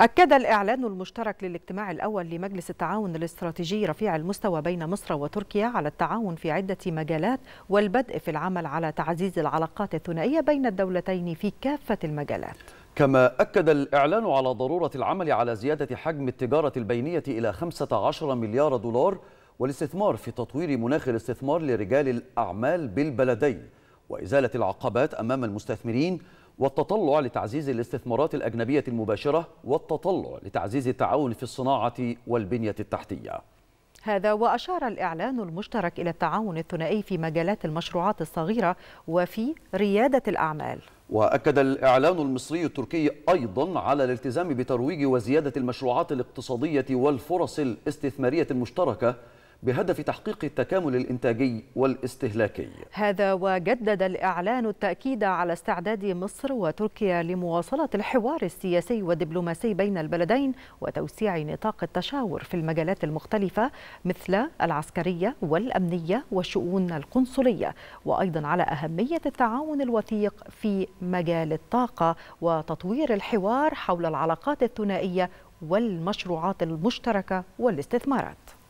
أكد الإعلان المشترك للاجتماع الأول لمجلس التعاون الاستراتيجي رفيع المستوى بين مصر وتركيا على التعاون في عدة مجالات والبدء في العمل على تعزيز العلاقات الثنائية بين الدولتين في كافة المجالات كما أكد الإعلان على ضرورة العمل على زيادة حجم التجارة البينية إلى 15 مليار دولار والاستثمار في تطوير مناخ الاستثمار لرجال الأعمال بالبلدين وإزالة العقبات أمام المستثمرين والتطلع لتعزيز الاستثمارات الأجنبية المباشرة والتطلع لتعزيز التعاون في الصناعة والبنية التحتية هذا وأشار الإعلان المشترك إلى التعاون الثنائي في مجالات المشروعات الصغيرة وفي ريادة الأعمال وأكد الإعلان المصري التركي أيضا على الالتزام بترويج وزيادة المشروعات الاقتصادية والفرص الاستثمارية المشتركة بهدف تحقيق التكامل الإنتاجي والاستهلاكي هذا وجدد الإعلان التأكيد على استعداد مصر وتركيا لمواصلة الحوار السياسي والدبلوماسي بين البلدين وتوسيع نطاق التشاور في المجالات المختلفة مثل العسكرية والأمنية والشؤون القنصلية وأيضا على أهمية التعاون الوثيق في مجال الطاقة وتطوير الحوار حول العلاقات الثنائية والمشروعات المشتركة والاستثمارات